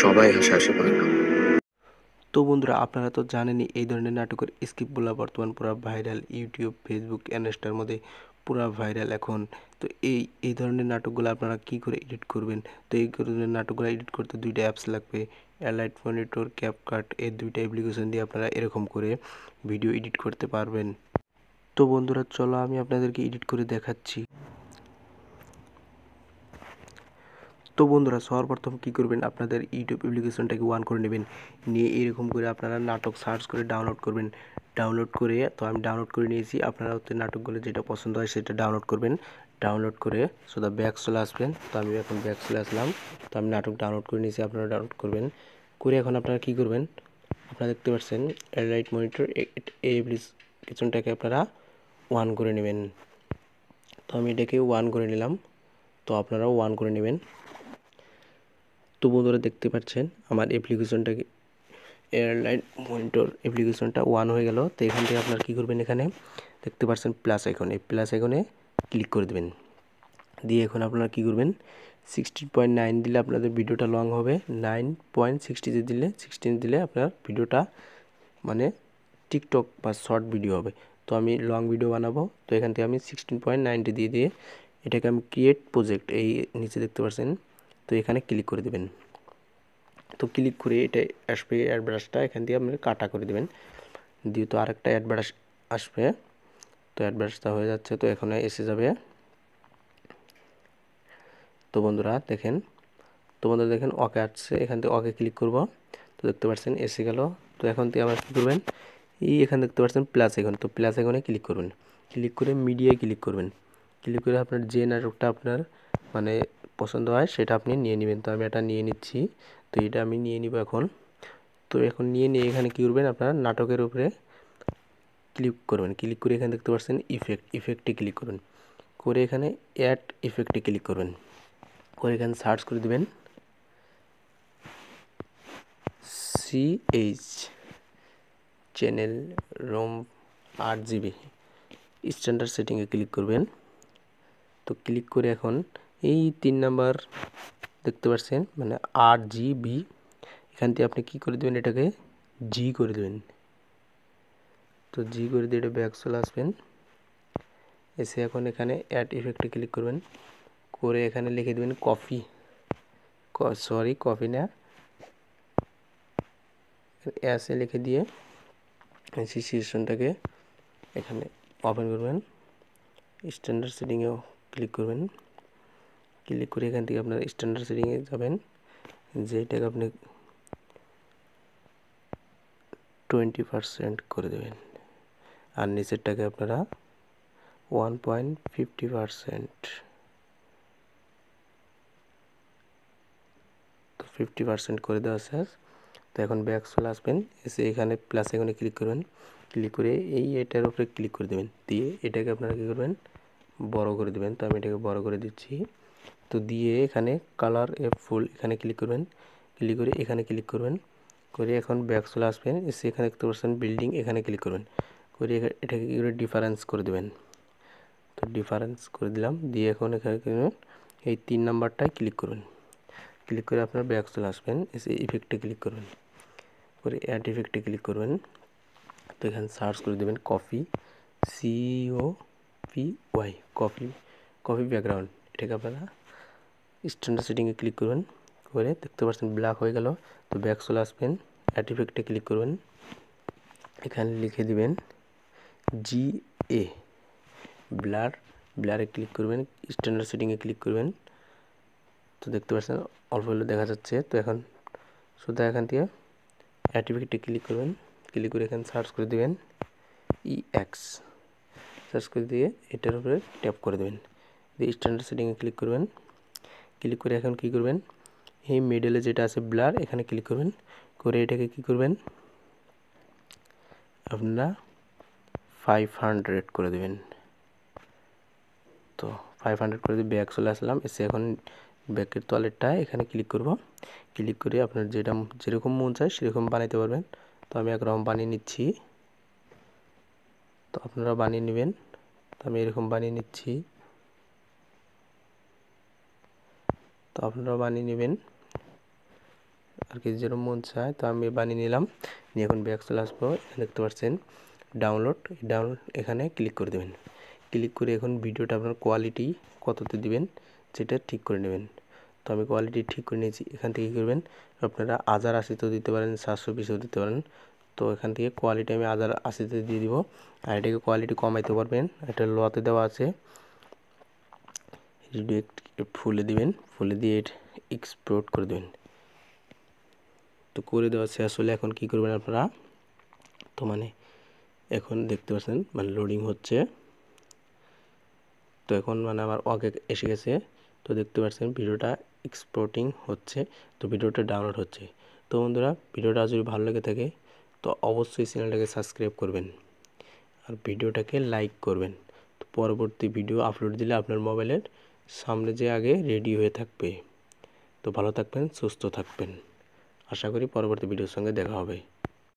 সবাই হাসাহাসি তো বন্ধুরা আপনারা তো জানেনই এই ধরনের নাটকের স্ক্রিপ্টগুলো বর্তমান পুরো ভাইরাল ইউটিউব ফেসবুক ইনস্টার মধ্যে পুরো ভাইরাল এখন তো এই এই ধরনের নাটকগুলো আপনারা কি করে এডিট করবেন তো এই ধরনের নাটকগুলো এডিট করতে দুইটা অ্যাপস লাগবে অ্যালাইট মনিটর ক্যাপকাট এই দুইটা অ্যাপ্লিকেশন দিয়ে আপনারা এরকম করে ভিডিও এডিট করতে পারবেন তো বন্ধুরা চলো আমি আপনাদেরকে এডিট করে দেখাচ্ছি তো বন্ধুরা প্রথম কী করবেন আপনাদের ইউটিউব অ্যাপ্লিকেশনটাকে ওয়ান করে নেবেন নিয়ে এরকম করে আপনারা নাটক সার্চ করে ডাউনলোড করবেন ডাউনলোড করে তো আমি ডাউনলোড করে নিয়েছি আপনারা হচ্ছে নাটকগুলো যেটা পছন্দ হয় সেটা ডাউনলোড করবেন ডাউনলোড করে সোদা ব্যাক চলে আসবেন তো আমি এখন ব্যাক চলে আসলাম তো আমি নাটক ডাউনলোড করে নিয়েছি আপনারা ডাউনলোড করবেন করে এখন আপনারা কী করবেন আপনারা দেখতে পাচ্ছেন রাইট মনিটর এই অ্যাপ্লিকেশনটাকে আপনারা ওয়ান করে নেবেন তো আমি এটাকে ওয়ান করে নিলাম তো আপনারাও ওয়ান করে নেবেন তো বন্ধুরা দেখতে পাচ্ছেন আমার অ্যাপ্লিকেশনটাকে এয়ারলাইন মনিটর অ্যাপ্লিকেশনটা ওয়ান হয়ে গেল তো এখান থেকে আপনার কী করবেন এখানে দেখতে পাচ্ছেন প্লাস আইকনে প্লাস আইকনে ক্লিক করে দেবেন দিয়ে এখন আপনারা কী করবেন সিক্সটিন পয়েন্ট নাইন দিলে আপনাদের ভিডিওটা লং হবে নাইন পয়েন্ট সিক্সটিতে দিলে সিক্সটিন দিলে আপনার ভিডিওটা মানে টিকটক বা শর্ট ভিডিও হবে তো আমি লং ভিডিও বানাবো তো এখান থেকে আমি সিক্সটিন পয়েন্ট নাইনটি দিয়ে দিয়ে এটাকে আমি ক্রিয়েট প্রজেক্ট এই নিচে দেখতে পাচ্ছেন তো এখানে ক্লিক করে দেবেন তো ক্লিক করে এটা আসবে অ্যাডভার্টাইজটা এখান দিয়ে আপনি কাটা করে দেবেন দিয়ে তো আরেকটা অ্যাডভার্টাইজ আসবে তো অ্যাডভার্টাইজটা হয়ে যাচ্ছে তো এখানে এসে যাবে তো বন্ধুরা দেখেন তো বন্ধুরা দেখেন ওকে আসছে এখান থেকে ওকে ক্লিক করব তো দেখতে পাচ্ছেন এসে গেল তো এখন থেকে আবার কী করবেন এই এখানে দেখতে পাচ্ছেন প্লাস এখন তো প্লাস এখানে ক্লিক করবেন ক্লিক করে মিডিয়ায় ক্লিক করবেন ক্লিক করে আপনার যে নাটকটা আপনার মানে পছন্দ হয় সেটা আপনি নিয়ে নেবেন তো আমি এটা নিয়ে নিচ্ছি তো এটা আমি নিয়ে নিব এখন তো এখন নিয়ে নিয়ে এখানে কী করবেন আপনার নাটকের উপরে ক্লিক করবেন ক্লিক করে এখানে দেখতে পাচ্ছেন ইফেক্ট ইফেক্টে ক্লিক করবেন করে এখানে অ্যাড ইফেক্টে ক্লিক করবেন করে এখানে সার্চ করে দেবেন সিএইচ চ্যানেল রোম আট জিবি স্ট্যান্ডার্ড সেটিংয়ে ক্লিক করবেন তো ক্লিক করে এখন এই তিন নাম্বার দেখতে পাচ্ছেন মানে আর জি বি এখান থেকে আপনি কী করে দেবেন এটাকে জি করে দেবেন তো জি করে দিয়ে এটা ব্যাক চলে আসবেন এসে এখন এখানে অ্যাড ইফেক্টে ক্লিক করবেন করে এখানে লিখে দেবেন কফি সরি কফি না অ্যাসে লিখে দিয়ে সেই সিচুয়েশনটাকে এখানে ওপেন করবেন স্ট্যান্ডার্ড সেটিংয়েও ক্লিক করবেন ক্লিক করে এখান থেকে আপনার স্ট্যান্ডার্ড সেটিংয়ে যাবেন যেটাকে আপনি টোয়েন্টি পারসেন্ট করে দেবেন আর নিচেরটাকে আপনারা ওয়ান পয়েন্ট ফিফটি পারসেন্ট তো ফিফটি পারসেন্ট করে দেওয়া স্যার তো এখন ব্যাক চলে আসবেন এসে এখানে প্লাস এখানে ক্লিক করবেন ক্লিক করে এই এটার উপরে ক্লিক করে দেবেন দিয়ে এটাকে আপনারা কী করবেন বড় করে দেবেন তো আমি এটাকে বড় করে দিচ্ছি তো দিয়ে এখানে কালার এ ফুল এখানে ক্লিক করবেন ক্লিক করে এখানে ক্লিক করবেন করে এখন ব্যাক চলে আসবেন এসে এখানে দেখতে পাচ্ছেন বিল্ডিং এখানে ক্লিক করবেন করে এটাকে কী করে ডিফারেন্স করে দেবেন তো ডিফারেন্স করে দিলাম দিয়ে এখন এখানে এই তিন নাম্বারটায় ক্লিক করবেন ক্লিক করে আপনার ব্যাক চলে আসবেন এসে ইফেক্টে ক্লিক করবেন করে অ্যাড ইফেক্টে ক্লিক করবেন তো এখানে সার্চ করে দেবেন copy C O P Y copy copy background এটাকে আপনারা স্ট্যান্ডার্ড সেটিংয়ে ক্লিক করবেন করে দেখতে পাচ্ছেন ব্ল্যাক হয়ে গেল তো ব্যাক চলে আসবেন অ্যাড ইফেক্টে ক্লিক করবেন এখানে লিখে দিবেন জি এ ব্লার ব্লারে ক্লিক করবেন স্ট্যান্ডার্ড সেটিংয়ে ক্লিক করবেন তো দেখতে পাচ্ছেন অল্প হলেও দেখা যাচ্ছে তো এখন শুধু এখান থেকে অ্যাড ইফেক্টে ক্লিক করবেন ক্লিক করে এখানে সার্চ করে দেবেন ই e এক্স সার্চ করে দিয়ে এটার উপরে ট্যাপ করে দেবেন দিয়ে স্ট্যান্ডার্ড সেটিংয়ে ক্লিক করবেন ক্লিক করে এখন কি করবেন এই মিডলে যেটা আছে ব্লার এখানে ক্লিক করবেন করে এটাকে কি করবেন আপনারা ফাইভ হান্ড্রেড করে দেবেন তো ফাইভ হান্ড্রেড করে দিয়ে ব্যাক চলে আসলাম এসে এখন ব্যাকের তোয়ালেটটা এখানে ক্লিক করব ক্লিক করে আপনার যেটা যেরকম মন চায় সেরকম বানাইতে পারবেন তো আমি একরকম বানিয়ে নিচ্ছি তো আপনারা বানিয়ে নেবেন তো আমি এরকম বানিয়ে নিচ্ছি তো আপনারা বানিয়ে নেবেন আর কি যেরকম মন চায় তো আমি বানিয়ে নিলাম নিয়ে এখন ব্যাগ চলে আসবো দেখতে পাচ্ছেন ডাউনলোড ডাউনলোড এখানে ক্লিক করে দেবেন ক্লিক করে এখন ভিডিওটা আপনার কোয়ালিটি কততে দিবেন সেটা ঠিক করে নেবেন তো আমি কোয়ালিটি ঠিক করে নিয়েছি এখান থেকে কী করবেন আপনারা হাজার আশিতেও দিতে পারেন সাতশো পিসেও দিতে পারেন তো এখান থেকে কোয়ালিটি আমি আদার আশিতে দিয়ে দিব আর এটাকে কোয়ালিটি কমাইতে পারবেন এটা লোয়াতে দেওয়া আছে রিডুয়েক্ট ফুলে দিবেন ফুলে দিয়ে এক্সপ্লোড করে দেবেন তো করে দেওয়া শেষ হলে এখন কি করবেন আপনারা তো মানে এখন দেখতে পাচ্ছেন মানে লোডিং হচ্ছে তো এখন মানে আমার ওকে এসে গেছে তো দেখতে পাচ্ছেন ভিডিওটা এক্সপোর্টিং হচ্ছে তো ভিডিওটা ডাউনলোড হচ্ছে তো বন্ধুরা ভিডিওটা যদি ভালো লেগে থাকে তো অবশ্যই চ্যানেলটাকে সাবস্ক্রাইব করবেন আর ভিডিওটাকে লাইক করবেন তো পরবর্তী ভিডিও আপলোড দিলে আপনার মোবাইলের সামনে যে আগে রেডি হয়ে থাকবে তো ভালো থাকবেন সুস্থ থাকবেন আশা করি পরবর্তী ভিডিওর সঙ্গে দেখা হবে